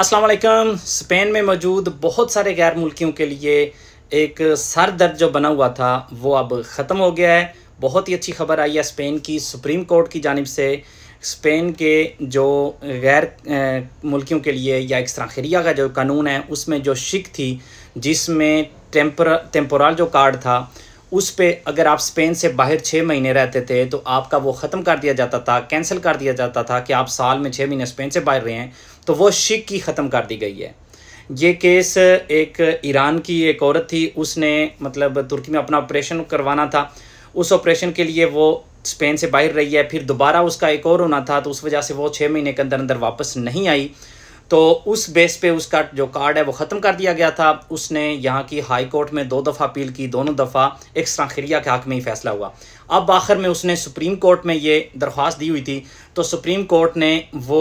अस्सलाम वालेकुम स्पेन में मौजूद बहुत सारे गैर मुल्कियों के लिए एक सर दर्द जो बना हुआ था वो अब ख़त्म हो गया है बहुत ही अच्छी खबर आई है स्पेन की सुप्रीम कोर्ट की जानब से स्पेन के जो गैर मुल्कियों के लिए या खरिया का जो कानून है उसमें जो शिक थी जिसमें टेम्पर टेम्पोरल जो कार्ड था उस पे अगर आप स्पेन से बाहर छः महीने रहते थे तो आपका वो ख़त्म कर दिया जाता था कैंसिल कर दिया जाता था कि आप साल में छः महीने स्पेन से बाहर रहे हैं तो वो शिक की ख़त्म कर दी गई है ये केस एक ईरान की एक औरत थी उसने मतलब तुर्की में अपना ऑपरेशन करवाना था उस ऑपरेशन के लिए वो स्पेन से बाहर रही है फिर दोबारा उसका एक और होना था तो उस वजह से वो छः महीने के अंदर अंदर वापस नहीं आई तो उस बेस पे उसका जो कार्ड है वो ख़त्म कर दिया गया था उसने यहाँ की हाई कोर्ट में दो दफ़ा अपील की दोनों दफ़ा एक सांखिरिया के हक में ही फैसला हुआ अब आखिर में उसने सुप्रीम कोर्ट में ये दरख्वास्त दी हुई थी तो सुप्रीम कोर्ट ने वो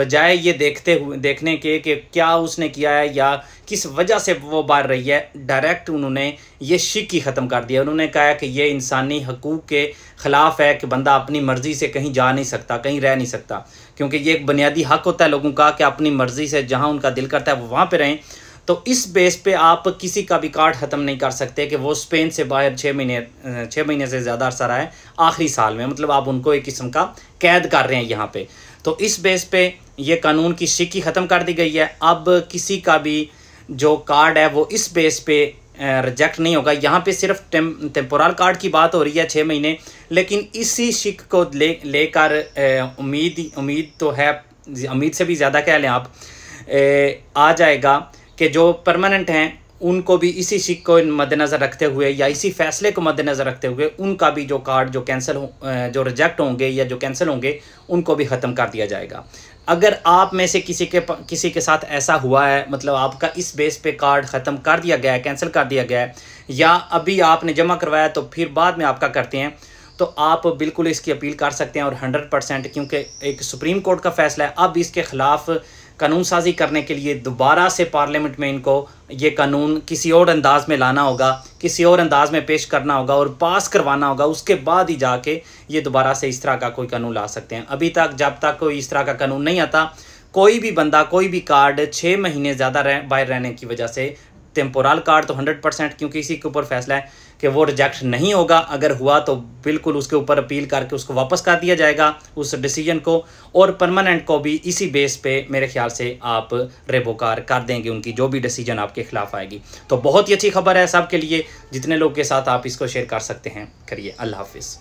बजाय ये देखते हुए देखने के कि क्या उसने किया है या किस वजह से वो बार रही है डायरेक्ट उन्होंने ये शिक ही ख़त्म कर दिया उन्होंने कहा कि ये इंसानी हकूक़ के ख़िलाफ़ है कि बंदा अपनी मर्ज़ी से कहीं जा नहीं सकता कहीं रह नहीं सकता क्योंकि ये एक बुनियादी हक होता है लोगों का कि अपनी मर्ज़ी से जहाँ उनका दिल करता है वो वहाँ पर रहें तो इस बेस पे आप किसी का भी कार्ड ख़त्म नहीं कर सकते कि वो स्पेन से बाहर छः महीने छः महीने से ज़्यादा अरसा रहा है आखिरी साल में मतलब आप उनको एक किस्म का कैद कर रहे हैं यहाँ पे तो इस बेस पे ये कानून की शिकी ख़त्म कर दी गई है अब किसी का भी जो कार्ड है वो इस बेस पे रिजेक्ट नहीं होगा यहाँ पे सिर्फ टेम टेम्पोरल कार्ड की बात हो रही है छः महीने लेकिन इसी शिक को ले लेकर उम्मीद उम्मीद तो है उम्मीद से भी ज़्यादा कह लें आप ए, आ जाएगा कि जो परमानेंट हैं उनको भी इसी सीख को मद्देनज़र रखते हुए या इसी फैसले को मद्देनज़र रखते हुए उनका भी जो कार्ड जो कैंसिल जो रिजेक्ट होंगे या जो कैंसिल होंगे उनको भी ख़त्म कर दिया जाएगा अगर आप में से किसी के किसी के साथ ऐसा हुआ है मतलब आपका इस बेस पे कार्ड ख़त्म कर दिया गया है कैंसिल कर दिया गया है या अभी आपने जमा करवाया तो फिर बाद में आपका करते हैं तो आप बिल्कुल इसकी अपील कर सकते हैं और हंड्रेड परसेंट क्योंकि एक सुप्रीम कोर्ट का फैसला है अब इसके ख़िलाफ़ कानून साजी करने के लिए दोबारा से पार्लियामेंट में इनको ये कानून किसी और अंदाज में लाना होगा किसी और अंदाज में पेश करना होगा और पास करवाना होगा उसके बाद ही जाके ये दोबारा से इस तरह का कोई कानून ला सकते हैं अभी तक जब तक कोई इस तरह का कानून नहीं आता कोई भी बंदा कोई भी कार्ड छः महीने ज़्यादा रह बाहर रहने की वजह से टेम्पोरल कार्ड तो हंड्रेड परसेंट क्योंकि इसी के ऊपर फैसला है कि वो रिजेक्ट नहीं होगा अगर हुआ तो बिल्कुल उसके ऊपर अपील करके उसको वापस कर दिया जाएगा उस डिसीजन को और परमानेंट को भी इसी बेस पे मेरे ख्याल से आप रेबोकार कर देंगे उनकी जो भी डिसीजन आपके खिलाफ आएगी तो बहुत ही अच्छी खबर है सबके लिए जितने लोग के साथ आप इसको शेयर कर सकते हैं करिए अल्लाह हाफिज़